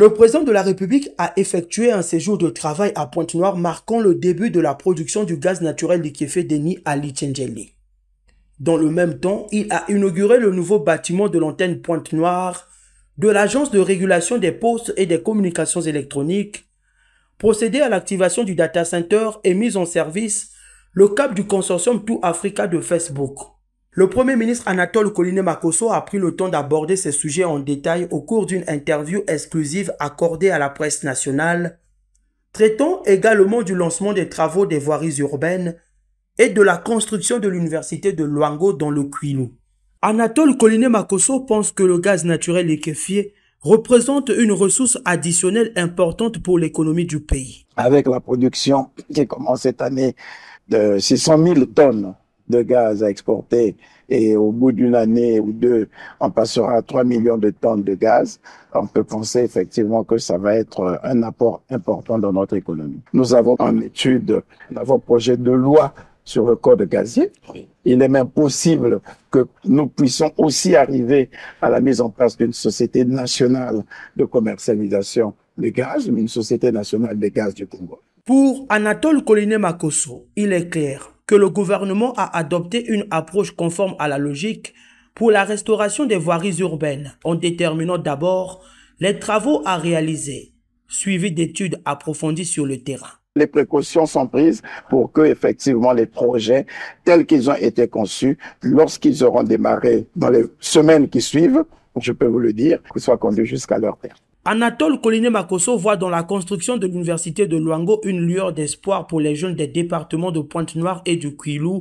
Le président de la République a effectué un séjour de travail à Pointe-Noire marquant le début de la production du gaz naturel liquéfié Denis à Lichengeli. Dans le même temps, il a inauguré le nouveau bâtiment de l'antenne Pointe-Noire de l'Agence de régulation des postes et des communications électroniques, procédé à l'activation du data center et mise en service le cap du consortium Tout Africa de Facebook. Le Premier ministre Anatole Coliné Makosso a pris le temps d'aborder ces sujets en détail au cours d'une interview exclusive accordée à la presse nationale, traitant également du lancement des travaux des voiries urbaines et de la construction de l'université de Luango dans le Kwilu. Anatole Coliné Makosso pense que le gaz naturel liquéfié représente une ressource additionnelle importante pour l'économie du pays. Avec la production qui commence cette année de 600 000 tonnes de gaz à exporter et au bout d'une année ou deux, on passera à 3 millions de tonnes de gaz, on peut penser effectivement que ça va être euh, un apport important dans notre économie. Nous avons en étude, nous avons projet de loi sur le code gazier. Il est même possible que nous puissions aussi arriver à la mise en place d'une société nationale de commercialisation de gaz, une société nationale des gaz du Congo. Pour Anatole collinet Macoso il est clair, que le gouvernement a adopté une approche conforme à la logique pour la restauration des voiries urbaines en déterminant d'abord les travaux à réaliser, suivis d'études approfondies sur le terrain les précautions sont prises pour que effectivement les projets tels qu'ils ont été conçus, lorsqu'ils auront démarré dans les semaines qui suivent, je peux vous le dire, soient conduits jusqu'à leur terme. Anatole collinet makosso voit dans la construction de l'université de Luango une lueur d'espoir pour les jeunes des départements de Pointe-Noire et du Quilou,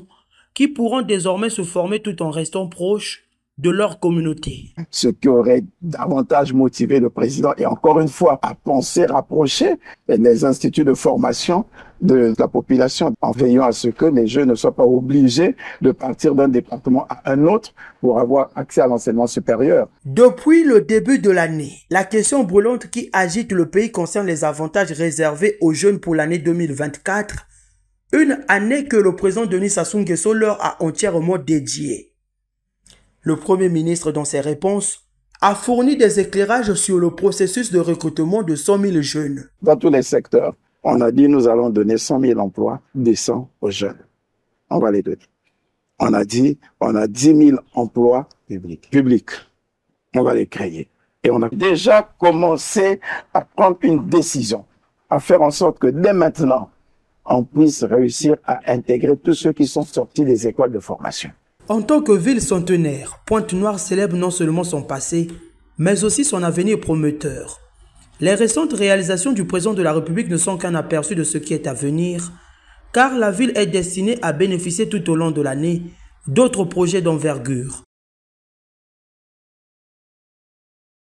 qui pourront désormais se former tout en restant proches de leur communauté. Ce qui aurait davantage motivé le président, et encore une fois, à penser rapprocher les instituts de formation de la population en veillant à ce que les jeunes ne soient pas obligés de partir d'un département à un autre pour avoir accès à l'enseignement supérieur. Depuis le début de l'année, la question brûlante qui agite le pays concerne les avantages réservés aux jeunes pour l'année 2024, une année que le président Denis Sassou Nguesso leur a entièrement dédiée. Le Premier ministre, dans ses réponses, a fourni des éclairages sur le processus de recrutement de 100 000 jeunes. Dans tous les secteurs, on a dit nous allons donner 100 000 emplois décents aux jeunes. On va les donner. On a dit on a 10 000 emplois publics. Publics. On va les créer. Et on a déjà commencé à prendre une décision, à faire en sorte que dès maintenant, on puisse réussir à intégrer tous ceux qui sont sortis des écoles de formation. En tant que ville centenaire, Pointe-Noire célèbre non seulement son passé, mais aussi son avenir prometteur. Les récentes réalisations du président de la République ne sont qu'un aperçu de ce qui est à venir, car la ville est destinée à bénéficier tout au long de l'année d'autres projets d'envergure.